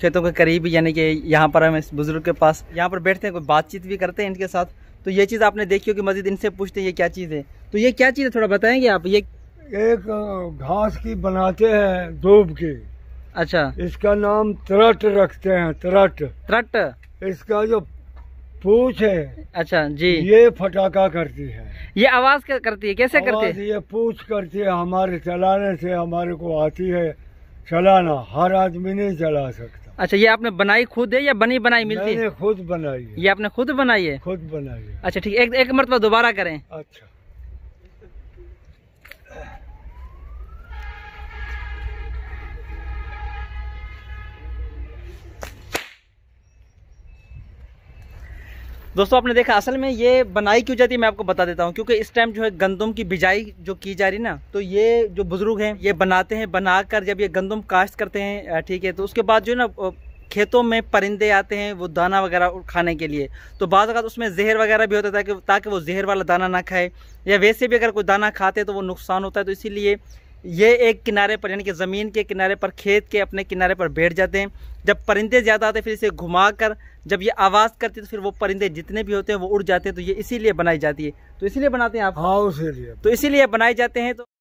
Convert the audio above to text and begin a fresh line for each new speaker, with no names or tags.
खेतों के करीब यानी कि यहाँ पर हम इस बुज़ुर्ग के पास यहाँ पर बैठते हैं कोई बातचीत भी करते हैं इनके साथ तो ये चीज़ आपने देखी होगी मजीद इनसे पूछते हैं ये क्या चीज़ है तो ये क्या चीज़ है थोड़ा बताएंगे आप ये
एक घास की बनाते हैं धूप की अच्छा इसका नाम त्रट रखते हैं त्रट त्रट इसका जो पूछ है अच्छा जी ये फटाका करती है
ये आवाज करती है कैसे करती है
ये पूछ करती है हमारे चलाने से हमारे को आती है चलाना हर आदमी नहीं चला सकता
अच्छा ये आपने
बनाई खुद है या बनी बनाई मिलती है खुद बनाई है ये आपने खुद बनाई है खुद बनाई है अच्छा ठीक है एक, एक मरतबा दोबारा करें अच्छा
दोस्तों आपने देखा असल में ये बनाई क्यों जाती है मैं आपको बता देता हूँ क्योंकि इस टाइम जो है गंदम की बिजाई जो की जा रही ना तो ये जो बुजुर्ग हैं ये बनाते हैं बनाकर जब ये गंदम काश्त करते हैं ठीक है तो उसके बाद जो है ना खेतों में परिंदे आते हैं वो दाना वगैरह खाने के लिए तो बाद अगर उसमें जहर वगैरह भी होता है ताकि ताकि वो जहर वाला दाना ना खाए या वैसे भी अगर कोई दाना खाते तो वो नुकसान होता है तो इसीलिए ये एक किनारे पर यानी कि ज़मीन के किनारे पर खेत के अपने किनारे पर बैठ जाते हैं जब परिंदे ज़्यादा आते हैं फिर इसे घुमा कर जब ये आवाज़ करती है तो फिर वो परिंदे जितने भी होते हैं वो उड़ जाते हैं तो ये इसीलिए बनाई जाती है तो इसीलिए बनाते हैं आप हाँ तो इसीलिए बनाए जाते हैं तो